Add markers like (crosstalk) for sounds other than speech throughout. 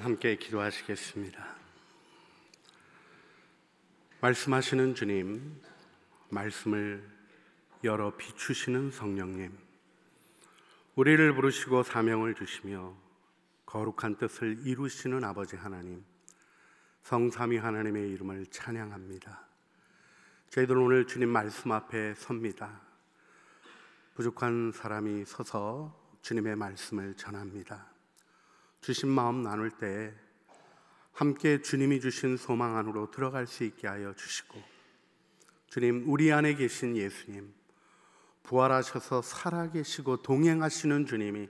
함께 기도하시겠습니다. 말씀하시는 주님, 말씀을 열어 비추시는 성령님, 우리를 부르시고 사명을 주시며 거룩한 뜻을 이루시는 아버지 하나님, 성삼위 하나님의 이름을 찬양합니다. 저희들 오늘 주님 말씀 앞에 섭니다. 부족한 사람이 서서 주님의 말씀을 전합니다. 주신 마음 나눌 때 함께 주님이 주신 소망 안으로 들어갈 수 있게 하여 주시고 주님 우리 안에 계신 예수님 부활하셔서 살아계시고 동행하시는 주님이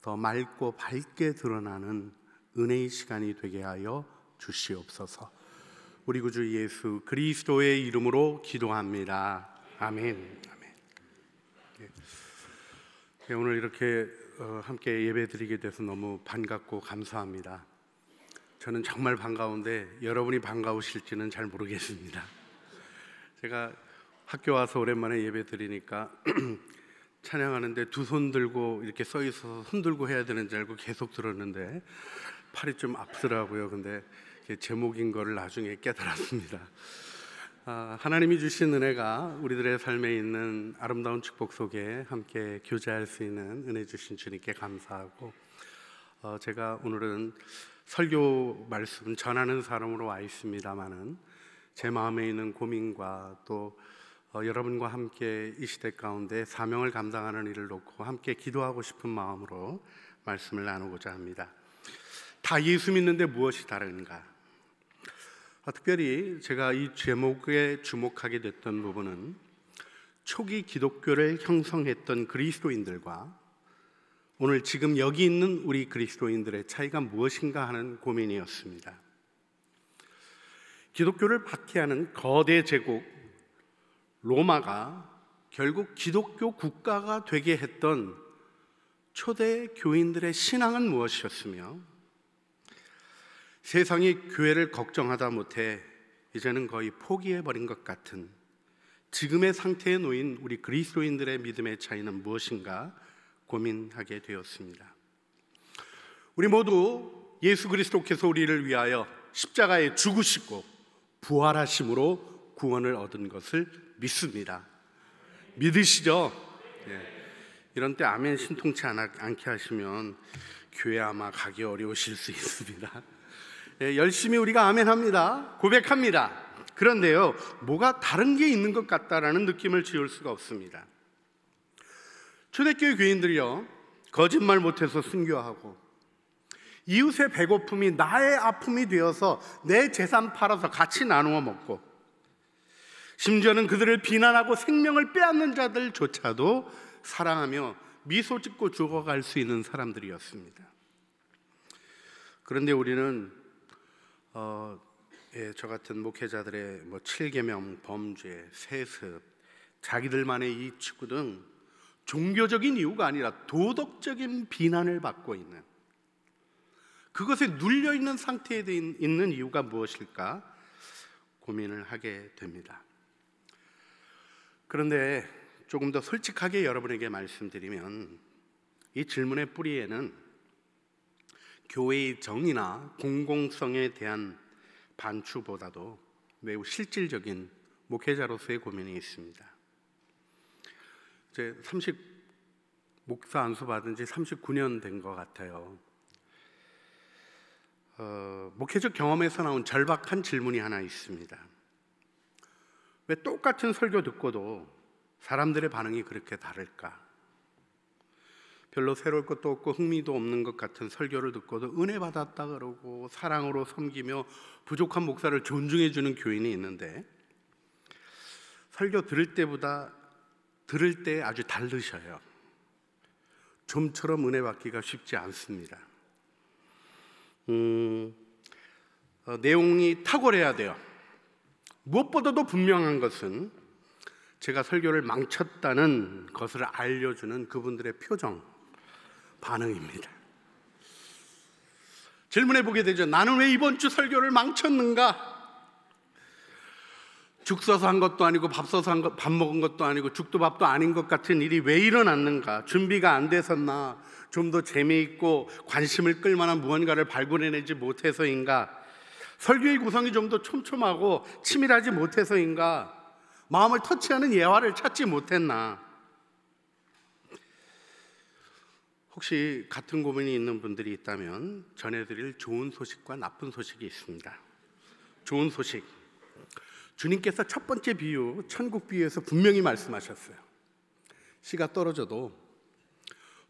더 맑고 밝게 드러나는 은혜의 시간이 되게 하여 주시옵소서. 우리 구주 예수 그리스도의 이름으로 기도합니다. 아멘. 아멘. 네, 오늘 이렇게 어, 함께 예배드리게 돼서 너무 반갑고 감사합니다. 저는 정말 반가운데 여러분이 반가우실지는 잘 모르겠습니다. 제가 학교 와서 오랜만에 예배드리니까 (clears throat) 찬양하는데 두 손 들고 이렇게 써 있어서 손 들고 해야 되는 줄 알고 계속 들었는데 팔이 좀 아프더라고요. 근데 제목인 거를 나중에 깨달았습니다. 아, 하나님이 주신 은혜가 우리들의 삶에 있는 아름다운 축복 속에 함께 교제할 수 있는 은혜 주신 주님께 감사하고 어, 제가 오늘은 설교 말씀 전하는 사람으로 와 있습니다만은 제 마음에 있는 고민과 또 어, 여러분과 함께 이 시대 가운데 사명을 감당하는 일을 놓고 함께 기도하고 싶은 마음으로 말씀을 나누고자 합니다. 다 예수 믿는데 무엇이 다른가? 아, 특별히 제가 이 제목에 주목하게 됐던 부분은 초기 기독교를 형성했던 그리스도인들과 오늘 지금 여기 있는 우리 그리스도인들의 차이가 무엇인가 하는 고민이었습니다. 기독교를 박해하는 거대 제국 로마가 결국 기독교 국가가 되게 했던 초대 교인들의 신앙은 무엇이었으며 세상이 교회를 걱정하다 못해 이제는 거의 포기해버린 것 같은 지금의 상태에 놓인 우리 그리스도인들의 믿음의 차이는 무엇인가 고민하게 되었습니다. 우리 모두 예수 그리스도께서 우리를 위하여 십자가에 죽으시고 부활하심으로 구원을 얻은 것을 믿습니다. 믿으시죠? 예. 이런 때 아멘 신통치 않게 하시면 교회 아마 가기 어려우실 수 있습니다. 예, 열심히 우리가 아멘합니다. 고백합니다. 그런데요, 뭐가 다른 게 있는 것 같다라는 느낌을 지울 수가 없습니다. 초대교회 교인들이요, 거짓말 못해서 순교하고, 이웃의 배고픔이 나의 아픔이 되어서 내 재산 팔아서 같이 나누어 먹고, 심지어는 그들을 비난하고 생명을 빼앗는 자들조차도 사랑하며 미소 짓고 죽어갈 수 있는 사람들이었습니다. 그런데 우리는 어, 예, 저 같은 목회자들의 뭐 7계명 범죄, 세습, 자기들만의 이익구등 종교적인 이유가 아니라 도덕적인 비난을 받고 있는 그것에 눌려 있는 상태에 있는 이유가 무엇일까 고민을 하게 됩니다. 그런데 조금 더 솔직하게 여러분에게 말씀드리면 이 질문의 뿌리에는 교회의 정의나 공공성에 대한 반추보다도 매우 실질적인 목회자로서의 고민이 있습니다. 이제 30 목사 안수 받은 지 39년 된 것 같아요. 어, 목회적 경험에서 나온 절박한 질문이 하나 있습니다. 왜 똑같은 설교 듣고도 사람들의 반응이 그렇게 다를까? 별로 새로울 것도 없고 흥미도 없는 것 같은 설교를 듣고도 은혜 받았다 그러고 사랑으로 섬기며 부족한 목사를 존중해 주는 교인이 있는데 설교 들을 때보다 들을 때 아주 다르셔요. 좀처럼 은혜 받기가 쉽지 않습니다. 음, 어, 내용이 탁월해야 돼요. 무엇보다도 분명한 것은 제가 설교를 망쳤다는 것을 알려주는 그분들의 표정, 반응입니다. 질문해 보게 되죠. 나는 왜 이번 주 설교를 망쳤는가? 죽 써서 한 것도 아니고 밥 써서 한 것, 밥 먹은 것도 아니고 죽도 밥도 아닌 것 같은 일이 왜 일어났는가? 준비가 안 됐었나? 좀 더 재미있고 관심을 끌만한 무언가를 발굴해내지 못해서인가? 설교의 구성이 좀 더 촘촘하고 치밀하지 못해서인가? 마음을 터치하는 예화를 찾지 못했나? 혹시 같은 고민이 있는 분들이 있다면 전해드릴 좋은 소식과 나쁜 소식이 있습니다. 좋은 소식. 주님께서 첫 번째 비유, 천국 비유에서 분명히 말씀하셨어요. 씨가 떨어져도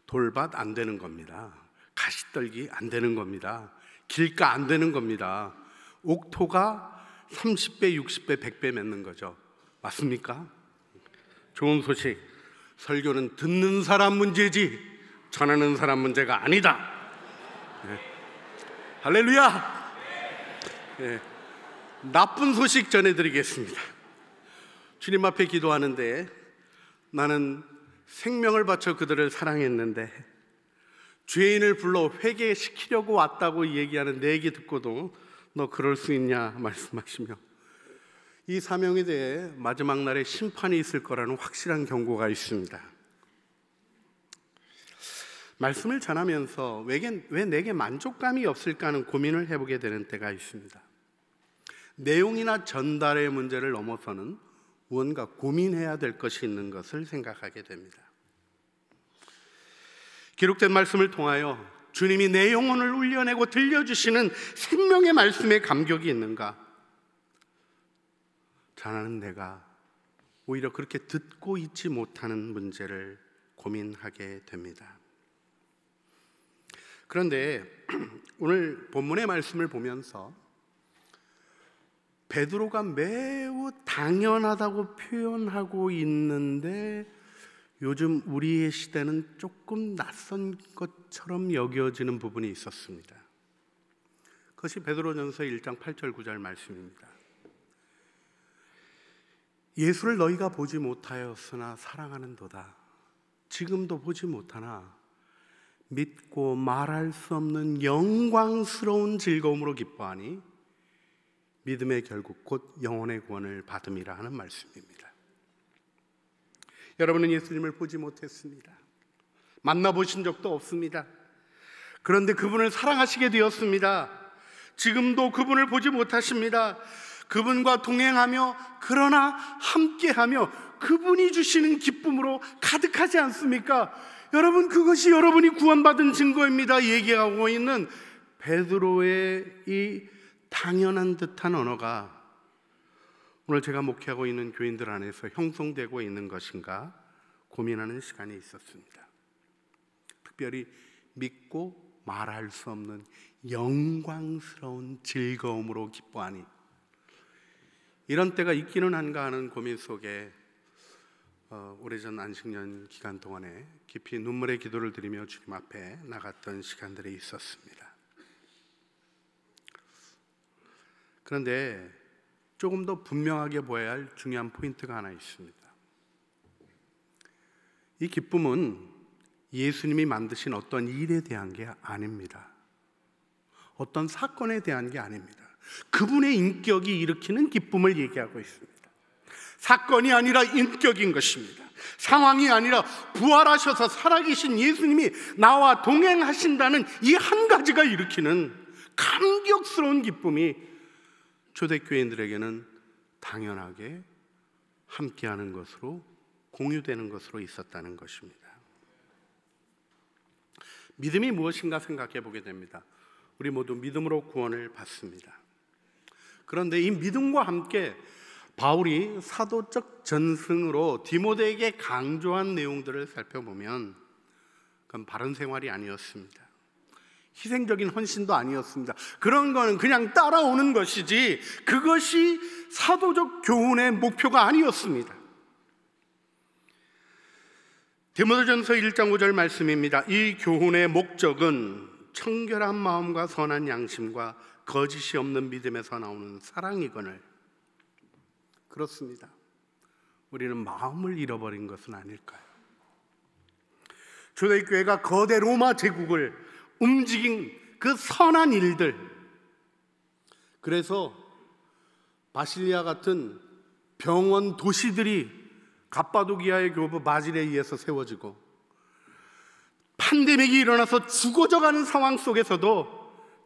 돌밭 안 되는 겁니다. 가시떨기 안 되는 겁니다. 길가 안 되는 겁니다. 옥토가 30배, 60배, 100배 맺는 거죠. 맞습니까? 좋은 소식. 설교는 듣는 사람 문제지 전하는 사람 문제가 아니다. 네. 할렐루야! 네. 나쁜 소식 전해드리겠습니다. 주님 앞에 기도하는데 나는 생명을 바쳐 그들을 사랑했는데 죄인을 불러 회개시키려고 왔다고 얘기하는 내 얘기 듣고도 너 그럴 수 있냐 말씀하시며 이 사명에 대해 마지막 날에 심판이 있을 거라는 확실한 경고가 있습니다. 말씀을 전하면서 왜, 왜 내게 만족감이 없을까 하는 고민을 해보게 되는 때가 있습니다. 내용이나 전달의 문제를 넘어서는 무언가 고민해야 될 것이 있는 것을 생각하게 됩니다. 기록된 말씀을 통하여 주님이 내 영혼을 울려내고 들려주시는 생명의 말씀에 감격이 있는가? 잘하는 내가 오히려 그렇게 듣고 있지 못하는 문제를 고민하게 됩니다. 그런데 (clears throat) 오늘 본문의 말씀을 보면서 베드로가 매우 당연하다고 표현하고 있는데 요즘 우리의 시대는 조금 낯선 것처럼 여겨지는 부분이 있었습니다. 그것이 베드로전서 1장 8절 9절 말씀입니다. 예수를 너희가 보지 못하였으나 사랑하는도다. 지금도 보지 못하나 믿고 말할 수 없는 영광스러운 즐거움으로 기뻐하니 믿음의 결국 곧 영혼의 구원을 받음이라 하는 말씀입니다. 여러분은 예수님을 보지 못했습니다. 만나보신 적도 없습니다. 그런데 그분을 사랑하시게 되었습니다. 지금도 그분을 보지 못하십니다. 그분과 동행하며 그러나 함께하며 그분이 주시는 기쁨으로 가득하지 않습니까? 여러분 그것이 여러분이 구원받은 증거입니다. 얘기하고 있는 베드로의 이 당연한 듯한 언어가 오늘 제가 목회하고 있는 교인들 안에서 형성되고 있는 것인가 고민하는 시간이 있었습니다. 특별히 믿고 말할 수 없는 영광스러운 즐거움으로 기뻐하니 이런 때가 있기는 한가 하는 고민 속에 어, 오래전 안식년 기간 동안에 깊이 눈물의 기도를 드리며 주님 앞에 나갔던 시간들이 있었습니다. 그런데 조금 더 분명하게 보여야 할 중요한 포인트가 하나 있습니다. 이 기쁨은 예수님이 만드신 어떤 일에 대한 게 아닙니다. 어떤 사건에 대한 게 아닙니다. 그분의 인격이 일으키는 기쁨을 얘기하고 있습니다. 사건이 아니라 인격인 것입니다. 상황이 아니라 부활하셔서 살아계신 예수님이 나와 동행하신다는 이 한 가지가 일으키는 감격스러운 기쁨이 초대교인들에게는 당연하게 함께하는 것으로 공유되는 것으로 있었다는 것입니다. 믿음이 무엇인가 생각해 보게 됩니다. 우리 모두 믿음으로 구원을 받습니다. 그런데 이 믿음과 함께 바울이 사도적 전승으로 디모데에게 강조한 내용들을 살펴보면 그건 바른 생활이 아니었습니다. 희생적인 헌신도 아니었습니다. 그런 거는 그냥 따라오는 것이지 그것이 사도적 교훈의 목표가 아니었습니다. 디모데전서 1장 5절 말씀입니다. 이 교훈의 목적은 청결한 마음과 선한 양심과 거짓이 없는 믿음에서 나오는 사랑이거늘 그렇습니다. 우리는 마음을 잃어버린 것은 아닐까요? 초대교회가 거대 로마 제국을 움직인 그 선한 일들. 그래서 바실리아 같은 병원 도시들이 갑바도기아의 교부 마질에 의해서 세워지고 팬데믹이 일어나서 죽어져가는 상황 속에서도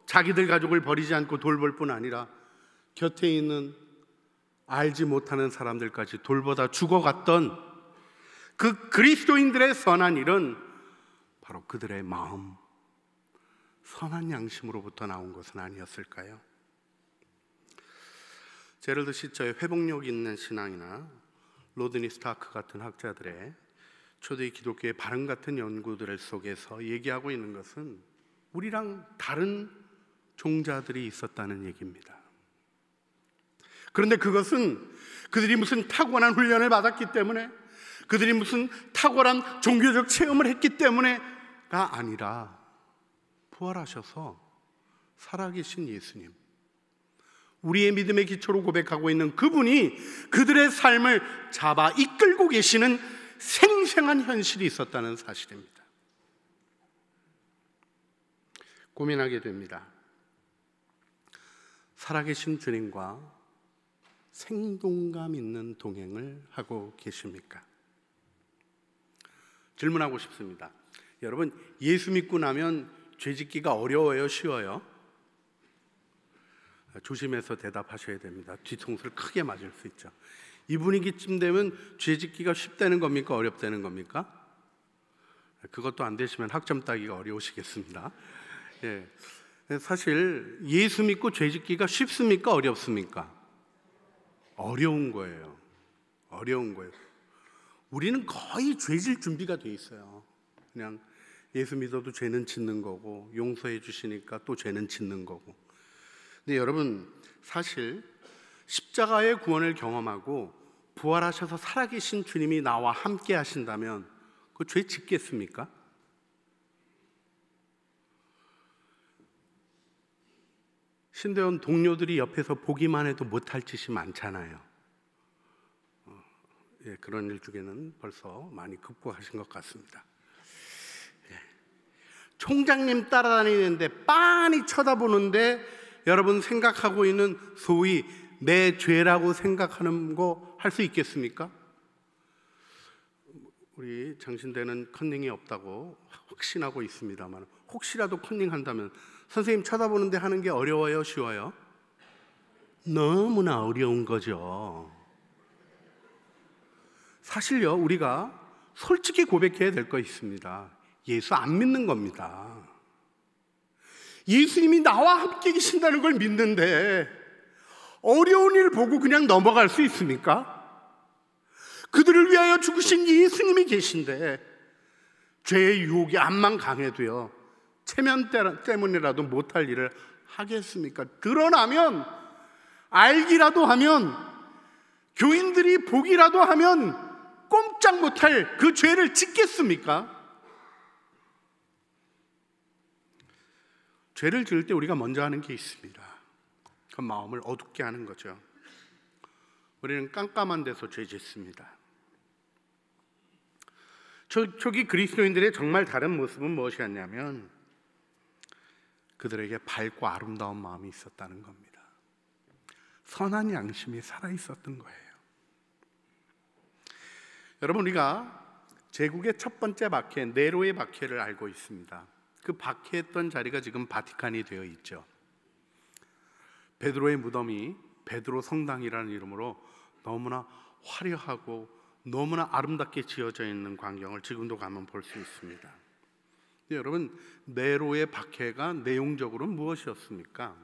자기들 가족을 버리지 않고 돌볼 뿐 아니라 곁에 있는 알지 못하는 사람들까지 돌보다 죽어갔던 그 그리스도인들의 선한 일은 바로 그들의 마음, 선한 양심으로부터 나온 것은 아니었을까요? 제럴드 시처의 회복력 있는 신앙이나 로드니 스타크 같은 학자들의 초대 기독교의 바른 같은 연구들 속에서 얘기하고 있는 것은 우리랑 다른 종자들이 있었다는 얘기입니다. 그런데 그것은 그들이 무슨 탁월한 훈련을 받았기 때문에 그들이 무슨 탁월한 종교적 체험을 했기 때문에가 아니라 부활하셔서 살아계신 예수님. 우리의 믿음의 기초로 고백하고 있는 그분이 그들의 삶을 잡아 이끌고 계시는 생생한 현실이 있었다는 사실입니다. 고민하게 됩니다. 살아계신 주님과 생동감 있는 동행을 하고 계십니까? 질문하고 싶습니다. 여러분, 예수 믿고 나면 죄 짓기가 어려워요, 쉬워요? 조심해서 대답하셔야 됩니다. 뒤통수를 크게 맞을 수 있죠. 이 분위기쯤 되면 죄 짓기가 쉽다는 겁니까? 어렵다는 겁니까? 그것도 안 되시면 학점 따기가 어려우시겠습니다. 예. 사실 예수 믿고 죄 짓기가 쉽습니까? 어렵습니까? 어려운 거예요. 어려운 거예요. 우리는 거의 죄질 준비가 돼 있어요. 그냥 예수 믿어도 죄는 짓는 거고 용서해 주시니까 또 죄는 짓는 거고. 근데 여러분 사실 십자가의 구원을 경험하고 부활하셔서 살아계신 주님이 나와 함께 하신다면 그 죄 짓겠습니까? 신대원 동료들이 옆에서 보기만 해도 못할 짓이 많잖아요. 어, 예, 그런 일 중에는 벌써 많이 극복하신 것 같습니다. 예. 총장님 따라다니는데 빤히 쳐다보는데 여러분 생각하고 있는 소위 내 죄라고 생각하는 거 할 수 있겠습니까? 우리 장신대는 컨닝이 없다고 확신하고 있습니다만 혹시라도 컨닝한다면 선생님 쳐다보는데 하는 게 어려워요, 쉬워요? 너무나 어려운 거죠. 사실요, 우리가 솔직히 고백해야 될 거 있습니다. 예수 안 믿는 겁니다. 예수님이 나와 함께 계신다는 걸 믿는데 어려운 일 보고 그냥 넘어갈 수 있습니까? 그들을 위하여 죽으신 예수님이 계신데 죄의 유혹이 암만 강해도요. 체면 때문이라도 못할 일을 하겠습니까? 드러나면 알기라도 하면 교인들이 보기라도 하면 꼼짝 못할 그 죄를 짓겠습니까? 죄를 지을 때 우리가 먼저 하는 게 있습니다. 그 마음을 어둡게 하는 거죠. 우리는 깜깜한 데서 죄 짓습니다. 초, 초기 그리스도인들의 정말 다른 모습은 무엇이었냐면 그들에게 밝고 아름다운 마음이 있었다는 겁니다. 선한 양심이 살아 있었던 거예요. 여러분 우리가 제국의 첫 번째 박해 네로의 박해를 알고 있습니다. 그 박해했던 자리가 지금 바티칸이 되어 있죠. 베드로의 무덤이 베드로 성당이라는 이름으로 너무나 화려하고 너무나 아름답게 지어져 있는 광경을 지금도 가면 볼 수 있습니다. 네, 여러분 네로의 박해가 내용적으로 무엇이었습니까?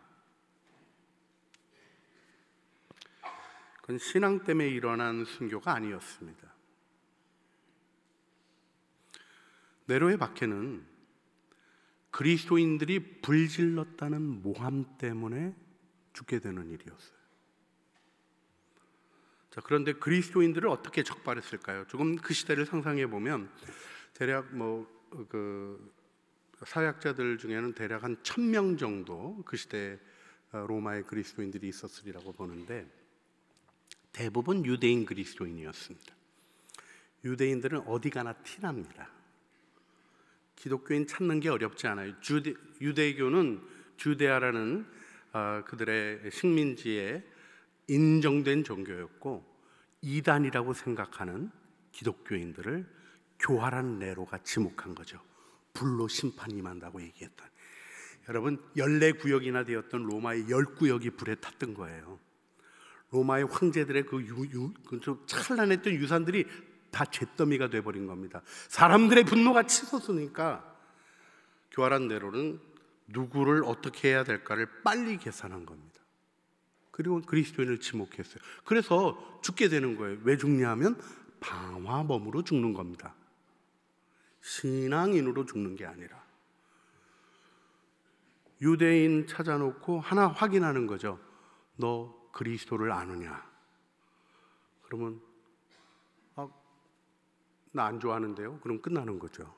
그건 신앙 때문에 일어난 순교가 아니었습니다. 네로의 박해는 그리스도인들이 불질렀다는 모함 때문에 죽게 되는 일이었어요. 자, 그런데 그리스도인들을 어떻게 적발했을까요? 조금 그 시대를 상상해 보면 대략 뭐그 사약자들 중에는 대략 한 천 명 정도 그 시대 어, 로마의 그리스도인들이 있었으리라고 보는데 대부분 유대인 그리스도인이었습니다. 유대인들은 어디 가나 티납니다. 기독교인 찾는 게 어렵지 않아요. 주대, 유대교는 주대아라는 어, 그들의 식민지에 인정된 종교였고 이단이라고 생각하는 기독교인들을 교활한 네로가 지목한 거죠. 불로 심판이 임한다고 얘기했던. 여러분, 14구역이나 되었던 로마의 10구역이 불에 탔던 거예요. 로마의 황제들의 그, 유, 유, 그 찬란했던 유산들이 다 잿더미가 돼버린 겁니다. 사람들의 분노가 치솟으니까 교활한 네로는 누구를 어떻게 해야 될까를 빨리 계산한 겁니다. 그리고 그리스도인을 지목했어요. 그래서 죽게 되는 거예요. 왜 죽냐 하면 방화범으로 죽는 겁니다. 신앙인으로 죽는 게 아니라 유대인 찾아놓고 하나 확인하는 거죠. 너 그리스도를 아느냐? 그러면 아, 나안 좋아하는데요. 그럼 끝나는 거죠.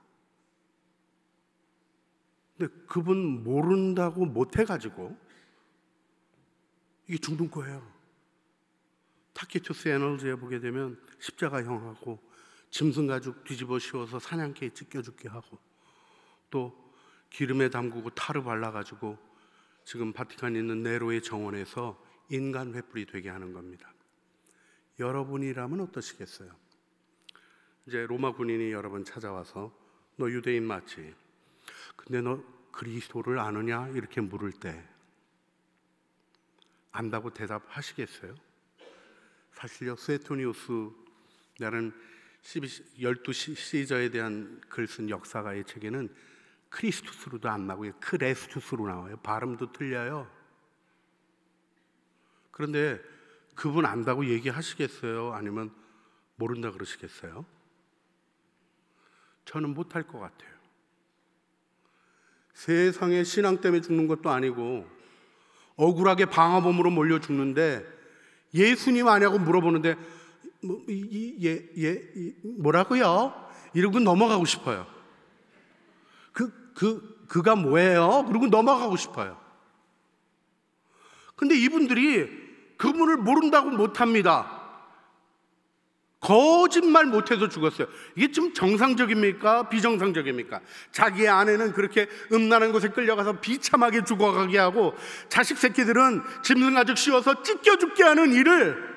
근데 그분 모른다고 못해 가지고 이게 죽는 거예요. 타키투스 에너지에 보게 되면 십자가형하고 짐승 가죽 뒤집어 씌워서 사냥개에 찢겨 죽게 하고 또 기름에 담그고 타르 발라가지고 지금 바티칸에 있는 네로의 정원에서 인간 횃불이 되게 하는 겁니다. 여러분이라면 어떠시겠어요? 이제 로마 군인이 여러분 찾아와서 너 유대인 맞지? 근데 너 그리스도를 아느냐? 이렇게 물을 때 안다고 대답하시겠어요? 사실요, 세토니우스 나는 12 시저에 시 대한 글쓴 역사가의 책에는 크리스투스로도 안나오고 크레스투스로 나와요. 발음도 틀려요. 그런데 그분 안다고 얘기하시겠어요? 아니면 모른다 그러시겠어요? 저는 못할 것 같아요. 세상에 신앙 때문에 죽는 것도 아니고 억울하게 방화범으로 몰려 죽는데 예수님 아냐고 니 물어보는데 뭐, 이, 이, 예, 예, 뭐라고요? 이러고 넘어가고 싶어요. 그, 그, 그가 뭐예요? 그러고 넘어가고 싶어요. 근데 이분들이 그분을 모른다고 못합니다. 거짓말 못해서 죽었어요. 이게 좀 정상적입니까? 비정상적입니까? 자기 아내는 그렇게 음란한 곳에 끌려가서 비참하게 죽어가게 하고 자식 새끼들은 짐승 가죽 씌워서 찢겨 죽게 하는 일을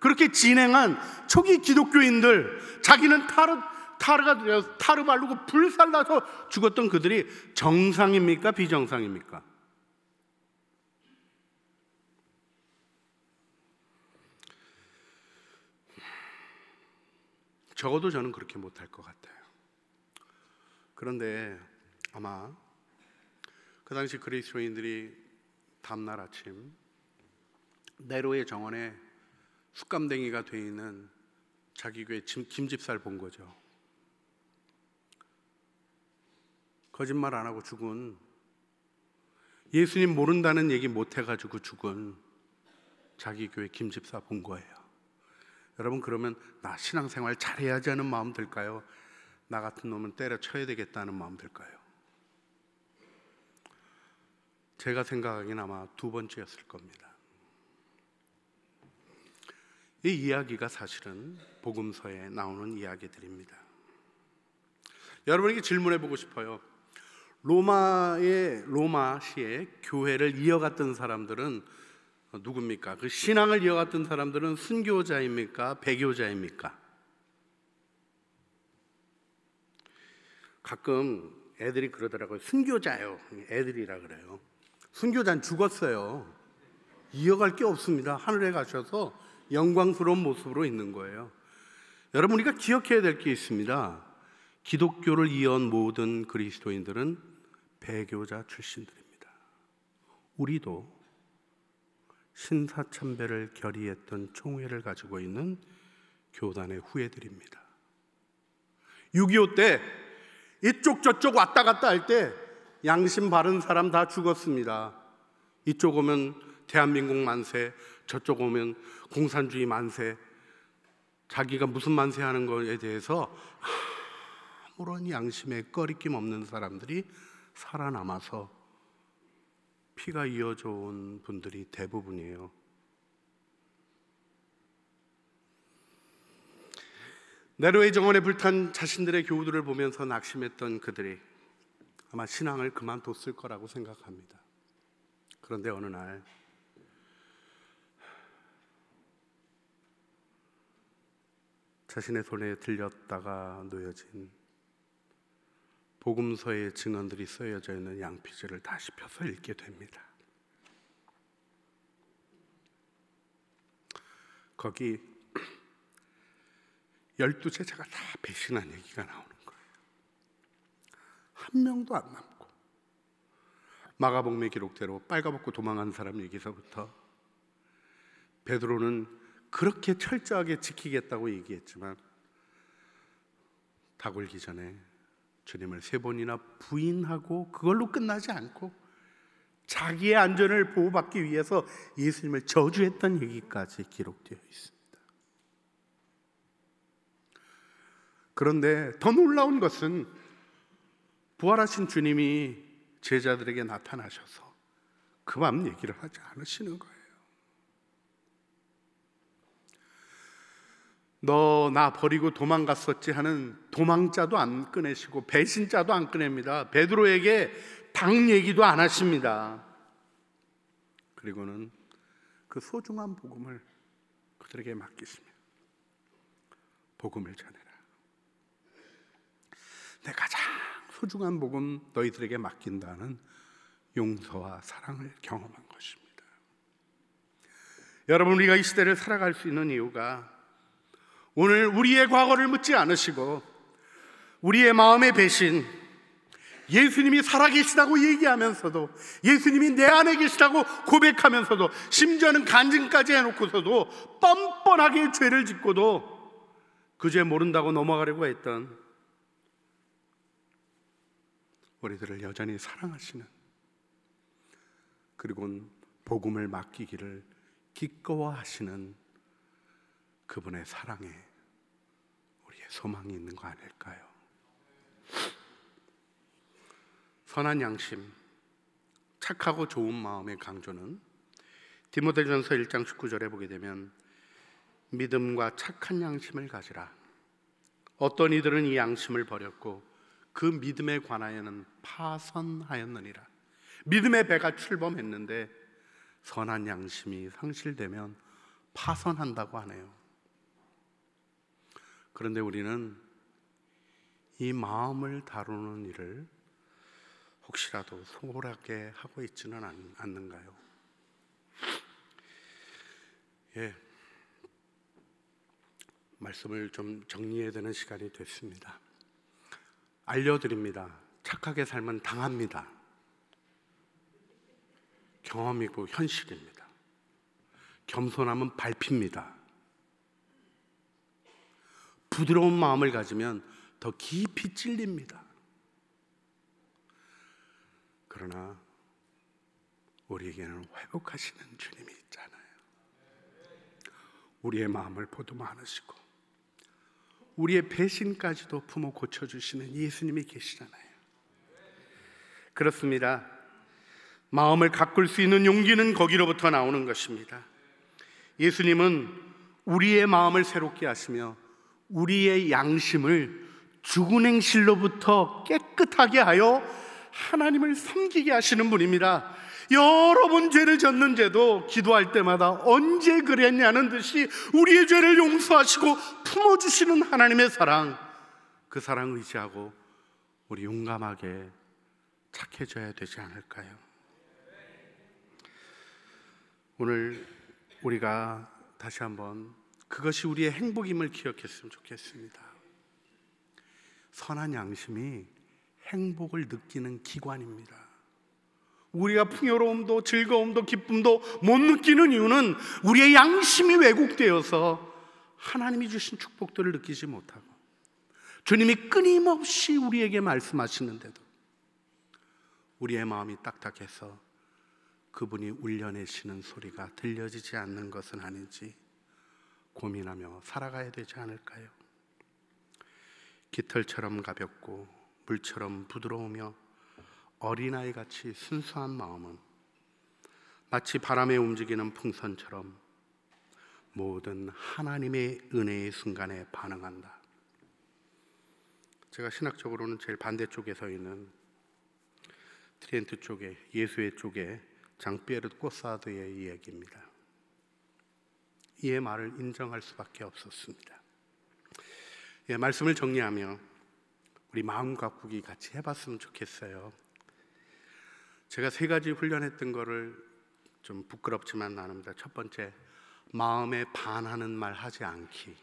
그렇게 진행한 초기 기독교인들, 자기는 타르, 타르가 되어서 타르 말르고 불살라서 죽었던 그들이 정상입니까? 비정상입니까? 적어도 저는 그렇게 못할 것 같아요. 그런데 아마 그 당시 그리스도인들이 다음날 아침 네로의 정원에 숙감댕이가돼 있는 자기 교회 김집사를 본 거죠. 거짓말 안 하고 죽은 예수님 모른다는 얘기 못 해가지고 죽은 자기 교회 김집사 본 거예요. 여러분 그러면 나 신앙생활 잘해야지 하는 마음 들까요? 나 같은 놈은 때려쳐야 되겠다는 마음 들까요? 제가 생각하기는 아마 두 번째였을 겁니다. 이 이야기가 사실은 복음서에 나오는 이야기들입니다. 여러분에게 질문해 보고 싶어요. 로마의 로마시의 교회를 이어갔던 사람들은 누굽니까? 그 신앙을 이어갔던 사람들은 순교자입니까? 배교자입니까? 가끔 애들이 그러더라고요. 순교자요. 애들이라 그래요. 순교자는 죽었어요. 이어갈 게 없습니다. 하늘에 가셔서 영광스러운 모습으로 있는 거예요. 여러분 우리가 기억해야 될 게 있습니다. 기독교를 이어온 모든 그리스도인들은 배교자 출신들입니다. 우리도 신사참배를 결의했던 총회를 가지고 있는 교단의 후예들입니다. 6.25 때 이쪽 저쪽 왔다 갔다 할 때 양심 바른 사람 다 죽었습니다. 이쪽 오면 대한민국 만세, 저쪽 오면 공산주의 만세 자기가 무슨 만세 하는 거에 대해서 아무런 양심에 꺼리낌 없는 사람들이 살아남아서 피가 이어져 온 분들이 대부분이에요. 네로의 정원에 불탄 자신들의 교우들을 보면서 낙심했던 그들이 아마 신앙을 그만뒀을 거라고 생각합니다. 그런데 어느 날 자신의 손에 들렸다가 놓여진 복음서의 증언들이 쓰여져 있는 양피지를 다시 펴서 읽게 됩니다. 거기 열두 제자가 다 배신한 얘기가 나오는 거예요. 한 명도 안 남고 마가복음의 기록대로 빨가벗고 도망간 사람 얘기서부터 베드로는 그렇게 철저하게 지키겠다고 얘기했지만 다 굴기 전에 주님을 세 번이나 부인하고 그걸로 끝나지 않고 자기의 안전을 보호받기 위해서 예수님을 저주했던 얘기까지 기록되어 있습니다. 그런데 더 놀라운 것은 부활하신 주님이 제자들에게 나타나셔서 그밤 얘기를 하지 않으시는 거예요. 너나 버리고 도망갔었지 하는 도망자도 안 꺼내시고 배신자도 안 꺼냅니다. 베드로에게 당 얘기도 안 하십니다. 그리고는 그 소중한 복음을 그들에게 맡기시며 복음을 전해라. 내 가장 소중한 복음 너희들에게 맡긴다는 용서와 사랑을 경험한 것입니다. 여러분 우리가 이 시대를 살아갈 수 있는 이유가 오늘 우리의 과거를 묻지 않으시고 우리의 마음의 배신, 예수님이 살아계시다고 얘기하면서도 예수님이 내 안에 계시다고 고백하면서도 심지어는 간증까지 해놓고서도 뻔뻔하게 죄를 짓고도 그 죄 모른다고 넘어가려고 했던 우리들을 여전히 사랑하시는 그리고는 복음을 맡기기를 기꺼워하시는 그분의 사랑에 소망이 있는 거 아닐까요? 선한 양심, 착하고 좋은 마음의 강조는 디모데전서 1장 19절에 보게 되면 믿음과 착한 양심을 가지라. 어떤 이들은 이 양심을 버렸고 그 믿음에 관하여는 파선하였느니라. 믿음의 배가 출범했는데 선한 양심이 상실되면 파선한다고 하네요. 그런데 우리는 이 마음을 다루는 일을 혹시라도 소홀하게 하고 있지는 않는가요? 예. 말씀을 좀 정리해야 되는 시간이 됐습니다. 알려드립니다. 착하게 살면 당합니다. 경험이고 현실입니다. 겸손하면 밟힙니다. 부드러운 마음을 가지면 더 깊이 찔립니다. 그러나 우리에게는 회복하시는 주님이 있잖아요. 우리의 마음을 보듬으시고 우리의 배신까지도 품어 고쳐주시는 예수님이 계시잖아요. 그렇습니다. 마음을 가꿀 수 있는 용기는 거기로부터 나오는 것입니다. 예수님은 우리의 마음을 새롭게 하시며 우리의 양심을 죽은 행실로부터 깨끗하게 하여 하나님을 섬기게 하시는 분입니다. 여러 번 죄를 졌는데도 기도할 때마다 언제 그랬냐는 듯이 우리의 죄를 용서하시고 품어주시는 하나님의 사랑, 그 사랑 의지하고 우리 용감하게 착해져야 되지 않을까요? 오늘 우리가 다시 한번 그것이 우리의 행복임을 기억했으면 좋겠습니다. 선한 양심이 행복을 느끼는 기관입니다. 우리가 풍요로움도 즐거움도 기쁨도 못 느끼는 이유는 우리의 양심이 왜곡되어서 하나님이 주신 축복들을 느끼지 못하고 주님이 끊임없이 우리에게 말씀하시는데도 우리의 마음이 딱딱해서 그분이 울려내시는 소리가 들려지지 않는 것은 아닌지 고민하며 살아가야 되지 않을까요? 깃털처럼 가볍고 물처럼 부드러우며 어린아이 같이 순수한 마음은 마치 바람에 움직이는 풍선처럼 모든 하나님의 은혜의 순간에 반응한다. 제가 신학적으로는 제일 반대쪽에 서 있는 트렌트 쪽에 예수의 쪽에 장피에르 꼬사드의 이야기입니다. 이의 말을 인정할 수밖에 없었습니다. 예, 말씀을 정리하며 우리 마음 가꾸기 같이 해봤으면 좋겠어요. 제가 세 가지 훈련했던 거를 좀 부끄럽지만 나눕니다. 첫 번째, 마음에 반하는 말 하지 않기.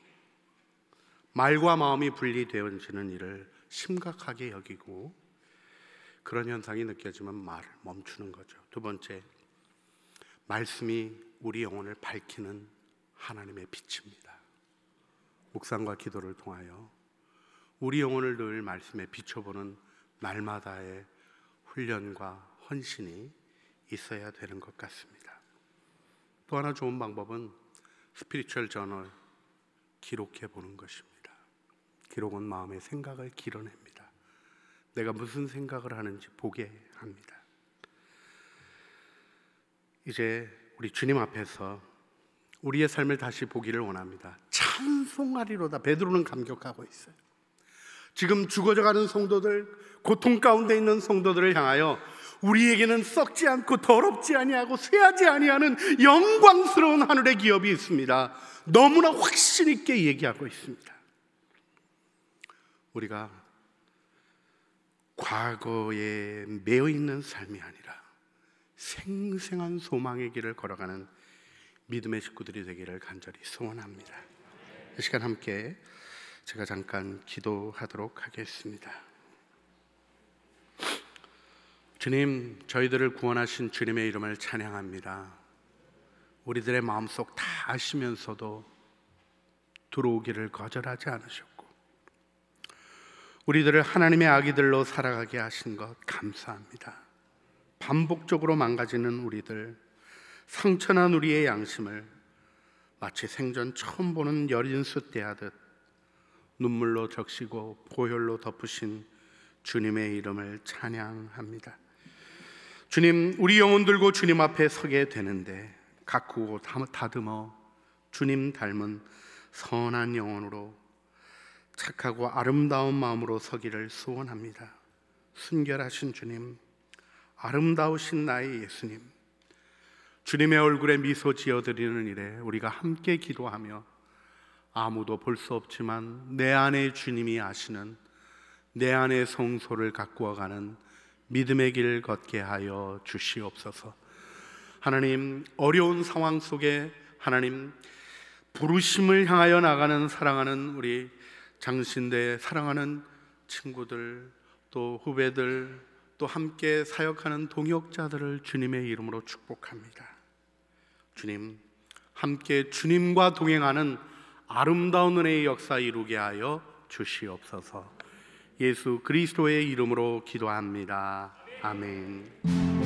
말과 마음이 분리되어지는 일을 심각하게 여기고 그런 현상이 느껴지면 말을 멈추는 거죠. 두 번째, 말씀이 우리 영혼을 밝히는 하나님의 빛입니다. 묵상과 기도를 통하여 우리 영혼을 늘 말씀에 비춰보는 날마다의 훈련과 헌신이 있어야 되는 것 같습니다. 또 하나 좋은 방법은 스피리추얼 저널 기록해 보는 것입니다. 기록은 마음의 생각을 길어냅니다. 내가 무슨 생각을 하는지 보게 합니다. 이제 우리 주님 앞에서 우리의 삶을 다시 보기를 원합니다. 찬송하리로다. 베드로는 감격하고 있어요. 지금 죽어져 가는 성도들, 고통 가운데 있는 성도들을 향하여 우리에게는 썩지 않고 더럽지 아니하고 쇠하지 아니하는 영광스러운 하늘의 기업이 있습니다. 너무나 확신 있게 얘기하고 있습니다. 우리가 과거에 매여 있는 삶이 아니라 생생한 소망의 길을 걸어가는 믿음의 식구들이 되기를 간절히 소원합니다. 이 시간 함께 제가 잠깐 기도하도록 하겠습니다. 주님, 저희들을 구원하신 주님의 이름을 찬양합니다. 우리들의 마음속 다 아시면서도 들어오기를 거절하지 않으셨고, 우리들을 하나님의 아기들로 살아가게 하신 것 감사합니다. 반복적으로 망가지는 우리들, 상처난 우리의 양심을 마치 생전 처음 보는 여린 수 대하듯 눈물로 적시고 보혈로 덮으신 주님의 이름을 찬양합니다. 주님, 우리 영혼 들고 주님 앞에 서게 되는데 가꾸고 다듬어 주님 닮은 선한 영혼으로 착하고 아름다운 마음으로 서기를 소원합니다. 순결하신 주님, 아름다우신 나의 예수님, 주님의 얼굴에 미소 지어드리는 일에 우리가 함께 기도하며 아무도 볼 수 없지만 내 안에 주님이 아시는 내 안에 성소를 가꾸어 가는 믿음의 길 걷게 하여 주시옵소서. 하나님 어려운 상황 속에 하나님 부르심을 향하여 나가는 사랑하는 우리 장신대 사랑하는 친구들 또 후배들 또 함께 사역하는 동역자들을 주님의 이름으로 축복합니다. 주님, 함께 주님과 동행하는 아름다운 은혜의 역사 이루게 하여 주시옵소서. 예수 그리스도의 이름으로 기도합니다. 아멘.